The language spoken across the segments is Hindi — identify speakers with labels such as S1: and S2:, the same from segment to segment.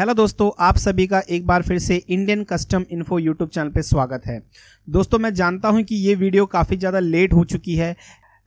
S1: हेलो दोस्तों आप सभी का एक बार फिर से Indian custom info YouTube channel पर स्वागत है दोस्तों मैं जानता हूं कि ये वीडियो काफ़ी ज़्यादा लेट हो चुकी है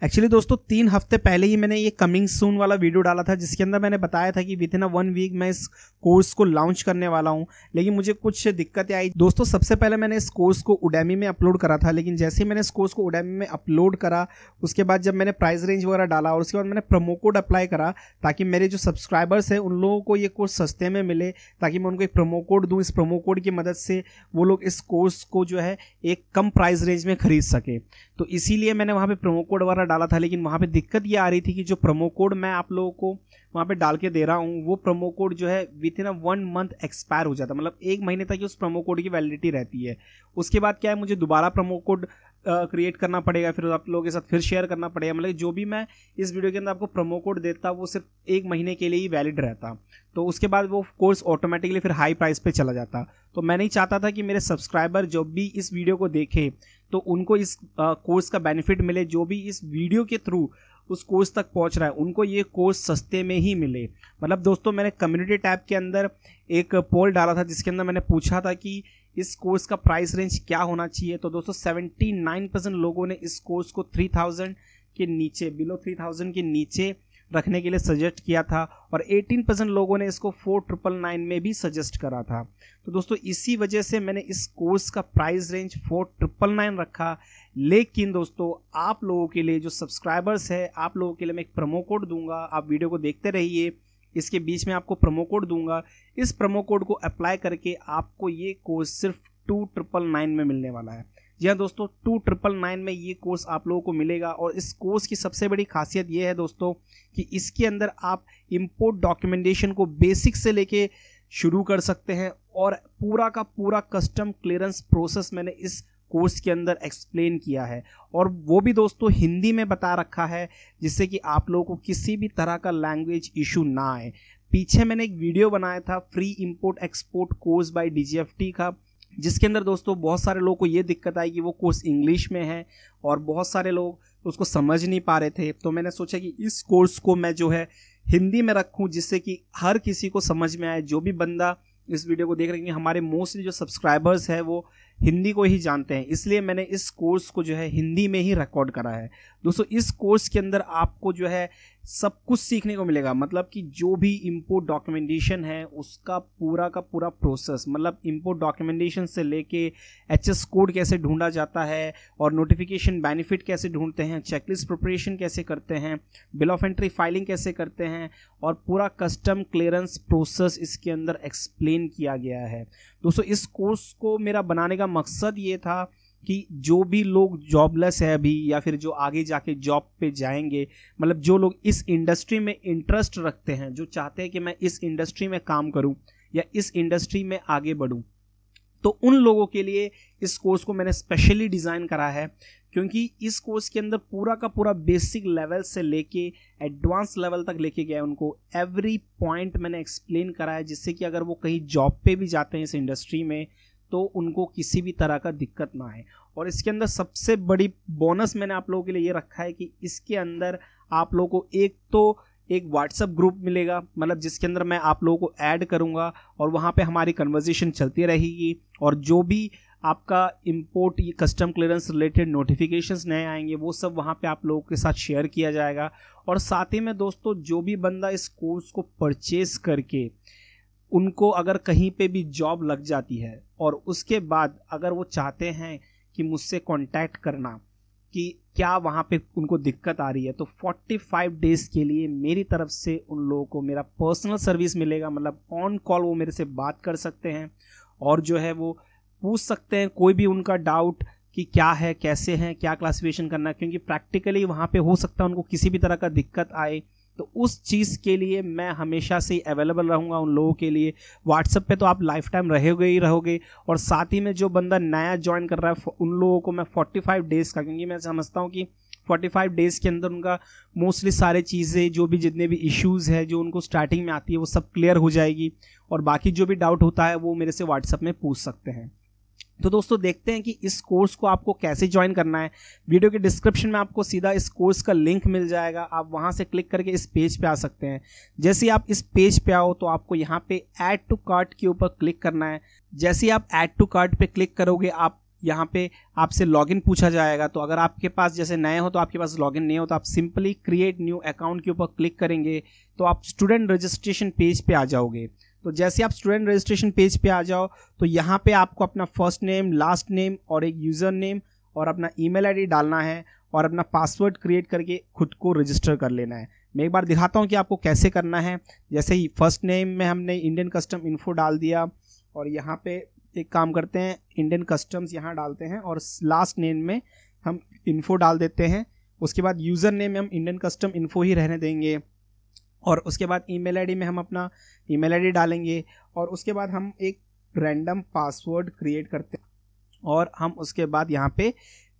S1: एक्चुअली दोस्तों तीन हफ्ते पहले ही मैंने ये कमिंग सून वाला वीडियो डाला था जिसके अंदर मैंने बताया था कि within a one week मैं इस कोर्स को लॉन्च करने वाला हूँ लेकिन मुझे कुछ दिक्कतें आई दोस्तों सबसे पहले मैंने इस कोर्स को उडेमी में अपलोड करा था लेकिन जैसे ही मैंने इस कोर्स को उडेमी में अपलोड करा उसके बाद जब मैंने प्राइस रेंज वगैरह डाला और उसके बाद मैंने प्रोमो कोड अप्लाई करा ताकि मेरे जो सब्सक्राइबर्स हैं उन लोगों को ये कोर्स सस्ते में मिले ताकि मैं उनको एक प्रोमो कोड दूँ इस प्रोमो कोड की मदद से वो लोग इस कोर्स को जो है एक कम प्राइस रेंज में खरीद सके तो इसीलिए मैंने वहाँ पर प्रोमो कोड वगैरह डाला था लेकिन वहाँ पे दिक्कत ये आ रही थी कि जो प्रोमो कोड मैं आप लोगों को वहाँ पे डाल के दे रहा हूँ वो प्रोमो कोड जो है within a one month expire हो जाता मतलब एक महीने तक उस प्रोमो कोड की वैलिडिटी रहती है उसके बाद क्या है मुझे दोबारा प्रोमो कोड क्रिएट करना पड़ेगा फिर आप लोगों के साथ फिर शेयर करना पड़ेगा मतलब जो भी मैं इस वीडियो के अंदर आपको प्रोमो कोड देता वो सिर्फ एक महीने के लिए ही वैलिड रहता तो उसके बाद वो कोर्स ऑटोमेटिकली फिर हाई प्राइस पे चला जाता तो मैं नहीं चाहता था कि मेरे सब्सक्राइबर जो भी इस वीडियो को देखें तो उनको इस कोर्स का बेनिफिट मिले जो भी इस वीडियो के थ्रू उस कोर्स तक पहुंच रहा है उनको ये कोर्स सस्ते में ही मिले मतलब दोस्तों मैंने कम्युनिटी टैब के अंदर एक पोल डाला था जिसके अंदर मैंने पूछा था कि इस कोर्स का प्राइस रेंज क्या होना चाहिए तो दोस्तों सेवेंटी नाइन परसेंट लोगों ने इस कोर्स को थ्री थाउजेंड के नीचे बिलो थ्री थाउजेंड के नीचे रखने के लिए सजेस्ट किया था और एटीन परसेंट लोगों ने इसको फोर ट्रिपल नाइन में भी सजेस्ट करा था तो दोस्तों इसी वजह से मैंने इस कोर्स का price range four triple nine रखा लेकिन दोस्तों आप लोगों के लिए जो सब्सक्राइबर्स है आप लोगों के लिए मैं एक प्रोमो कोड दूंगा आप वीडियो को देखते रहिए इसके बीच में आपको प्रोमो कोड दूंगा इस प्रोमो कोड को अप्लाई करके आपको ये कोर्स सिर्फ टू ट्रिपल नाइन में मिलने वाला है जी हाँ दोस्तों टू ट्रिपल नाइन में ये कोर्स आप लोगों को मिलेगा और इस कोर्स की सबसे बड़ी खासियत ये है दोस्तों कि इसके अंदर आप इम्पोर्ट डॉक्यूमेंटेशन को बेसिक से लेके शुरू कर सकते हैं और पूरा का पूरा कस्टम क्लियरेंस प्रोसेस मैंने इस कोर्स के अंदर एक्सप्लेन किया है और वो भी दोस्तों हिंदी में बता रखा है जिससे कि आप लोगों को किसी भी तरह का लैंग्वेज इशू ना आए पीछे मैंने एक वीडियो बनाया था free import export course by D का जिसके अंदर दोस्तों बहुत सारे लोगों को ये दिक्कत आई कि वो कोर्स इंग्लिश में है और बहुत सारे लोग उसको समझ नहीं पा रहे थे तो मैंने सोचा कि इस कोर्स को मैं जो है हिंदी में रखूं जिससे कि हर किसी को समझ में आए जो भी बंदा इस वीडियो को देख रहे हैं हमारे मोस्टली जो सब्सक्राइबर्स है वो हिंदी को ही जानते हैं इसलिए मैंने इस कोर्स को जो है हिंदी में ही रिकॉर्ड करा है दोस्तों इस कोर्स के अंदर आपको जो है सब कुछ सीखने को मिलेगा मतलब कि जो भी इम्पोर्ट डॉक्यूमेंटेशन है उसका पूरा का पूरा प्रोसेस मतलब इम्पोर्ट डॉक्यूमेंटेशन से लेके एच एस कोड कैसे ढूंढा जाता है और नोटिफिकेशन बेनिफिट कैसे ढूंढते हैं चेकलिस्ट प्रिपरेशन कैसे करते हैं बिल ऑफ एंट्री फाइलिंग कैसे करते हैं और पूरा कस्टम क्लियरेंस प्रोसेस इसके अंदर एक्सप्लेन किया गया है दोस्तों इस कोर्स को मेरा बनाने का का मकसद ये था कि जो भी लोग जॉबलेस है अभी या फिर जो आगे जाके जॉब पे जाएंगे मतलब जो लोग इस इंडस्ट्री में इंटरेस्ट रखते हैं जो चाहते हैं कि मैं इस इंडस्ट्री में काम करूं या इस इंडस्ट्री में आगे बढ़ूं तो उन लोगों के लिए इस कोर्स को मैंने स्पेशली डिज़ाइन करा है क्योंकि इस कोर्स के अंदर पूरा का पूरा बेसिक लेवल से लेके एडवांस लेवल तक लेके गया उनको एवरी पॉइंट मैंने एक्सप्लेन करा है जिससे कि अगर वो कहीं जॉब पे भी जाते हैं इस इंडस्ट्री में तो उनको किसी भी तरह का दिक्कत ना आए और इसके अंदर सबसे बड़ी बोनस मैंने आप लोगों के लिए ये रखा है कि इसके अंदर आप लोगों को एक तो एक व्हाट्सअप ग्रुप मिलेगा मतलब जिसके अंदर मैं आप लोगों को ऐड करूँगा और वहाँ पे हमारी कन्वर्जेशन चलती रहेगी और जो भी आपका import custom clearance related notifications नए आएंगे वो सब वहाँ पे आप लोगों के साथ शेयर किया जाएगा और साथ ही में दोस्तों जो भी बंदा इस कोर्स को परचेज करके उनको अगर कहीं पे भी जॉब लग जाती है और उसके बाद अगर वो चाहते हैं कि मुझसे कांटेक्ट करना कि क्या वहाँ पे उनको दिक्कत आ रही है तो 45 डेज़ के लिए मेरी तरफ से उन लोगों को मेरा पर्सनल सर्विस मिलेगा मतलब ऑन कॉल वो मेरे से बात कर सकते हैं और जो है वो पूछ सकते हैं कोई भी उनका डाउट कि क्या है कैसे हैं क्या क्लासिफिकेशन करना है क्योंकि प्रैक्टिकली वहाँ पे हो सकता है उनको किसी भी तरह का दिक्कत आए तो उस चीज़ के लिए मैं हमेशा से अवेलेबल रहूँगा उन लोगों के लिए व्हाट्सएप पे तो आप लाइफ टाइम रहोगे ही रहोगे और साथ ही में जो बंदा नया ज्वाइन कर रहा है उन लोगों को मैं 45 डेज़ का क्योंकि मैं समझता हूँ कि 45 डेज़ के अंदर उनका मोस्टली सारे चीज़ें जो भी जितने भी इश्यूज़ है जो उनको स्टार्टिंग में आती है वो सब क्लियर हो जाएगी और बाकी जो भी डाउट होता है वो मेरे से व्हाट्सअप में पूछ सकते हैं तो दोस्तों देखते हैं कि इस कोर्स को आपको कैसे ज्वाइन करना है वीडियो के डिस्क्रिप्शन में आपको सीधा इस कोर्स का लिंक मिल जाएगा आप वहां से क्लिक करके इस पेज पे आ सकते हैं जैसे ही आप इस पेज पे आओ तो आपको यहाँ पे ऐड टू कार्ट के ऊपर क्लिक करना है जैसे ही आप ऐड टू कार्ट पे क्लिक करोगे आप यहाँ पे आपसे लॉगिन पूछा जाएगा तो अगर आपके पास जैसे नए हो तो आपके पास लॉगिन नहीं हो तो आप सिंपली क्रिएट न्यू अकाउंट के ऊपर क्लिक करेंगे तो आप स्टूडेंट रजिस्ट्रेशन पेज पे आ जाओगे तो जैसे आप स्टूडेंट रजिस्ट्रेशन पेज पे आ जाओ तो यहाँ पे आपको अपना फर्स्ट नेम लास्ट नेम और एक यूज़र नेम और अपना ईमेल आईडी डालना है और अपना पासवर्ड क्रिएट करके खुद को रजिस्टर कर लेना है मैं एक बार दिखाता हूँ कि आपको कैसे करना है जैसे ही फर्स्ट नेम में हमने इंडियन कस्टम इन्फो डाल दिया और यहाँ पे एक काम करते हैं इंडियन कस्टम्स यहाँ डालते हैं और लास्ट नेम में हम इन्फो डाल देते हैं उसके बाद यूज़र नेम में हम इंडियन कस्टम इन्फो ही रहने देंगे और उसके बाद ईमेल आईडी में हम अपना ईमेल आईडी डालेंगे और उसके बाद हम एक रैंडम पासवर्ड क्रिएट करते हैं और हम उसके बाद यहाँ पे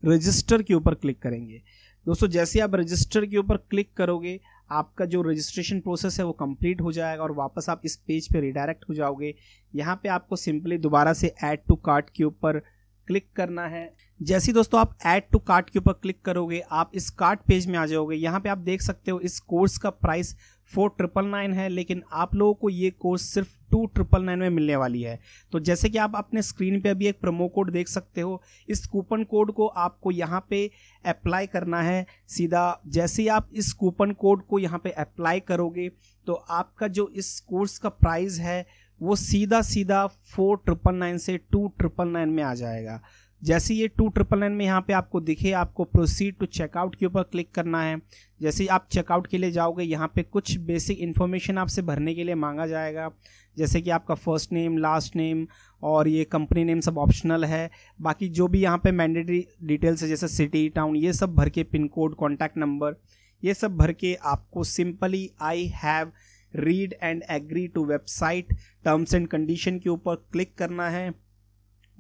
S1: रजिस्टर के ऊपर क्लिक करेंगे दोस्तों जैसे आप रजिस्टर के ऊपर क्लिक करोगे आपका जो रजिस्ट्रेशन प्रोसेस है वो कंप्लीट हो जाएगा और वापस आप इस पेज पे रिडायरेक्ट हो जाओगे यहाँ पे आपको सिंपली दोबारा से ऐड टू कार्ट के ऊपर क्लिक करना है जैसे दोस्तों आप ऐड टू कार्ट के ऊपर क्लिक करोगे आप इस कार्ट पेज में आ जाओगे यहाँ पे आप देख सकते हो इस कोर्स का प्राइस फोर ट्रिपल नाइन है लेकिन आप लोगों को ये कोर्स सिर्फ टू ट्रिपल नाइन में मिलने वाली है तो जैसे कि आप अपने स्क्रीन पे अभी एक प्रोमो कोड देख सकते हो इस कूपन कोड को आपको यहाँ पे अप्लाई करना है सीधा जैसे ही आप इस कूपन कोड को यहाँ पे अप्लाई करोगे तो आपका जो इस कोर्स का प्राइस है वो सीधा सीधा फोर ट्रिपल नाइन से टू ट्रिपल नाइन में आ जाएगा जैसे ये टू ट्रिपल नाइन में यहाँ पे आपको दिखे आपको प्रोसीड टू चेकआउट के ऊपर क्लिक करना है जैसे आप चेकआउट के लिए जाओगे यहाँ पे कुछ बेसिक इन्फॉर्मेशन आपसे भरने के लिए मांगा जाएगा जैसे कि आपका फर्स्ट नेम लास्ट नेम और ये कंपनी नेम सब ऑप्शनल है बाकी जो भी यहाँ पे मैंडेटरी डिटेल्स है जैसे सिटी टाउन ये सब भर के पिन कोड कॉन्टैक्ट नंबर ये सब भर के आपको simply I have read and agree to website terms and condition के ऊपर क्लिक करना है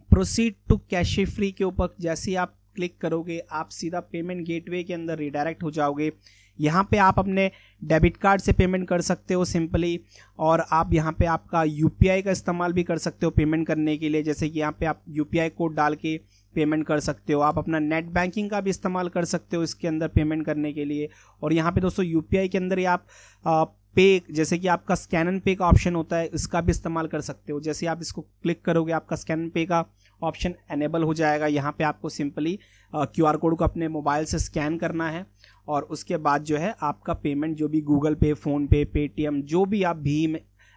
S1: प्रोसीड टू फ्री के ऊपर जैसे आप क्लिक करोगे आप सीधा पेमेंट गेटवे के अंदर रिडायरेक्ट हो जाओगे यहाँ पे आप अपने डेबिट कार्ड से पेमेंट कर सकते हो सिंपली और आप यहाँ पे आपका यू का इस्तेमाल भी कर सकते हो पेमेंट करने के लिए जैसे कि यहाँ पे आप यू कोड डाल के पेमेंट कर सकते हो आप अपना नेट बैंकिंग का भी इस्तेमाल कर सकते हो इसके अंदर पेमेंट करने के लिए और यहाँ पे दोस्तों यू के अंदर ही आप पे जैसे कि आपका स्कैन एंड पे का ऑप्शन होता है इसका भी इस्तेमाल कर सकते हो जैसे आप इसको क्लिक करोगे आपका स्कैन एंड पे का ऑप्शन एनेबल हो जाएगा यहाँ पे आपको सिंपली क्यू आर कोड को अपने मोबाइल से स्कैन करना है और उसके बाद जो है आपका पेमेंट जो भी गूगल पे फ़ोनपे पेटीएम जो भी आप भीम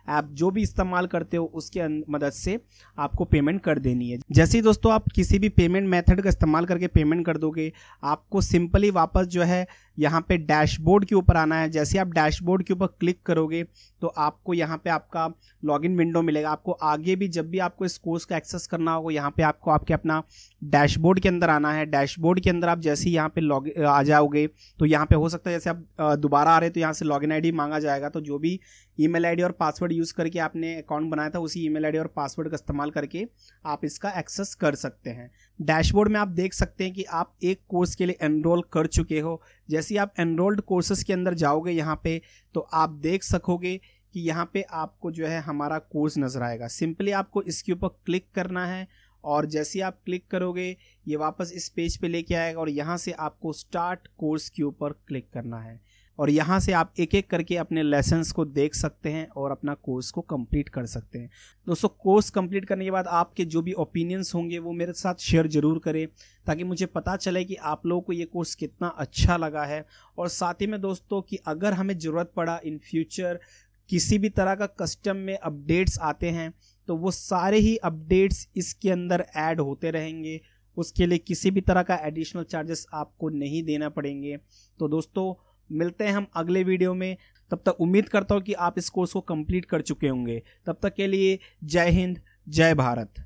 S1: ऐप जो भी इस्तेमाल करते हो उसके अं-, मदद से आपको पेमेंट कर देनी है जैसे ही दोस्तों आप किसी भी पेमेंट मेथड का इस्तेमाल करके पेमेंट कर दोगे आपको सिंपली वापस जो है यहाँ पे डैशबोर्ड के ऊपर आना है जैसे आप डैशबोर्ड के ऊपर क्लिक करोगे तो आपको यहाँ पे आपका लॉगिन विंडो मिलेगा आपको आगे भी जब भी आपको इस कोर्स का एक्सेस करना होगा यहाँ पे आपको आपके अपना डैशबोर्ड के अंदर आना है डैशबोर्ड के अंदर आप जैसे ही यहाँ पे लॉग आ जाओगे तो यहाँ पे हो सकता है जैसे आप दोबारा आ रहे तो यहाँ से लॉगिन आईडी मांगा जाएगा तो जो भी ईमेल आईडी और पासवर्ड यूज़ करके आपने अकाउंट बनाया था उसी ईमेल आईडी और पासवर्ड का इस्तेमाल करके आप इसका एक्सेस कर सकते हैं डैशबोर्ड में आप देख सकते हैं कि आप एक कोर्स के लिए एनरोल कर चुके हो जैसे आप एनरोल्ड कोर्सेस के अंदर जाओगे यहाँ पे तो आप देख सकोगे कि यहाँ पे आपको जो है हमारा कोर्स नज़र आएगा सिंपली आपको इसके ऊपर क्लिक करना है और जैसे आप क्लिक करोगे ये वापस इस पेज पे लेके आएगा और यहाँ से आपको स्टार्ट कोर्स के ऊपर क्लिक करना है और यहाँ से आप एक एक करके अपने लेसन्स को देख सकते हैं और अपना कोर्स को कंप्लीट कर सकते हैं दोस्तों कोर्स कंप्लीट करने के बाद आपके जो भी ओपिनियंस होंगे वो मेरे साथ शेयर ज़रूर करें ताकि मुझे पता चले कि आप लोगों को ये कोर्स कितना अच्छा लगा है और साथ ही में दोस्तों कि अगर हमें ज़रूरत पड़ा इन फ्यूचर किसी भी तरह का कस्टम में अपडेट्स आते हैं तो वो सारे ही अपडेट्स इसके अंदर ऐड होते रहेंगे उसके लिए किसी भी तरह का एडिशनल चार्जेस आपको नहीं देना पड़ेंगे तो दोस्तों मिलते हैं हम अगले वीडियो में तब तक उम्मीद करता हूँ कि आप इस कोर्स को कंप्लीट कर चुके होंगे तब तक के लिए जय हिंद जय भारत